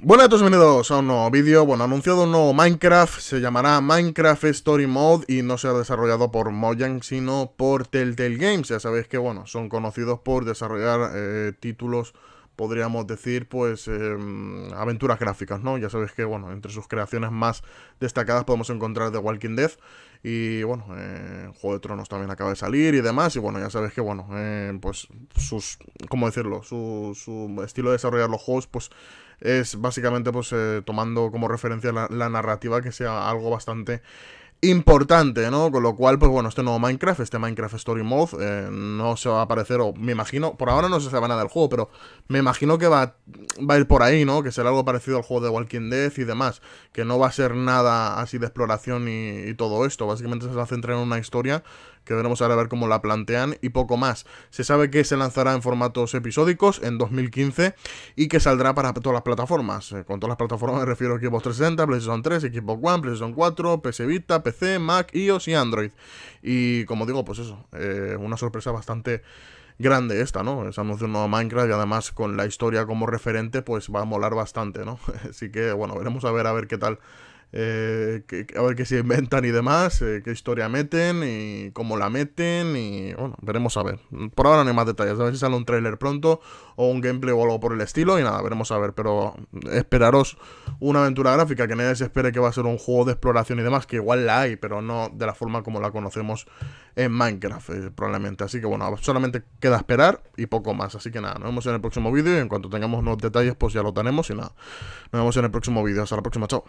Bueno, a todos bienvenidos a un nuevo vídeo. Bueno, anunciado un nuevo Minecraft, se llamará Minecraft Story Mode y no será desarrollado por Mojang, sino por Telltale Games. Ya sabéis que, bueno, son conocidos por desarrollar eh, títulos, podríamos decir, pues, eh, aventuras gráficas, ¿no? Ya sabéis que, bueno, entre sus creaciones más destacadas podemos encontrar The Walking Dead y bueno, eh, Juego de Tronos también acaba de salir y demás. Y bueno, ya sabes que, bueno, eh, pues sus, ¿cómo decirlo? Su, estilo de desarrollar los juegos, pues es básicamente pues eh, tomando como referencia la narrativa que sea algo bastante importante, ¿no? Con lo cual, pues bueno, este nuevo Minecraft, este Minecraft Story Mode, eh, no se va a aparecer, o me imagino, por ahora no se sabe nada del juego, pero me imagino que va, va a ir por ahí, ¿no? Que será algo parecido al juego de Walking Dead y demás, que no va a ser nada así de exploración y, todo esto, básicamente se va a centrar en una historia que veremos ahora a ver cómo la plantean y poco más. Se sabe que se lanzará en formatos episódicos en 2015 y que saldrá para todas las plataformas. Eh, con todas las plataformas me refiero a Xbox 360, PlayStation 3, Xbox One, PlayStation 4, PS Vita, Mac, iOS y Android. Y como digo, pues eso, eh, una sorpresa bastante grande esta, ¿no? Es anunciar un nuevo Minecraft y además con la historia como referente, pues va a molar bastante, ¿no? Así que bueno, veremos a ver a ver qué tal eh, a ver qué se inventan y demás, eh, qué historia meten y cómo la meten y bueno, veremos a ver. Por ahora no hay más detalles, a ver si sale un trailer pronto o un gameplay o algo por el estilo y nada, veremos a ver, pero esperaros una aventura gráfica que nadie se espere que va a ser un juego de exploración y demás, que igual la hay, pero no de la forma como la conocemos en Minecraft eh, probablemente. Así que bueno, solamente queda esperar y poco más, así que nada, nos vemos en el próximo vídeo y en cuanto tengamos nuevos detalles pues ya lo tenemos y nada, nos vemos en el próximo vídeo, hasta la próxima, chao.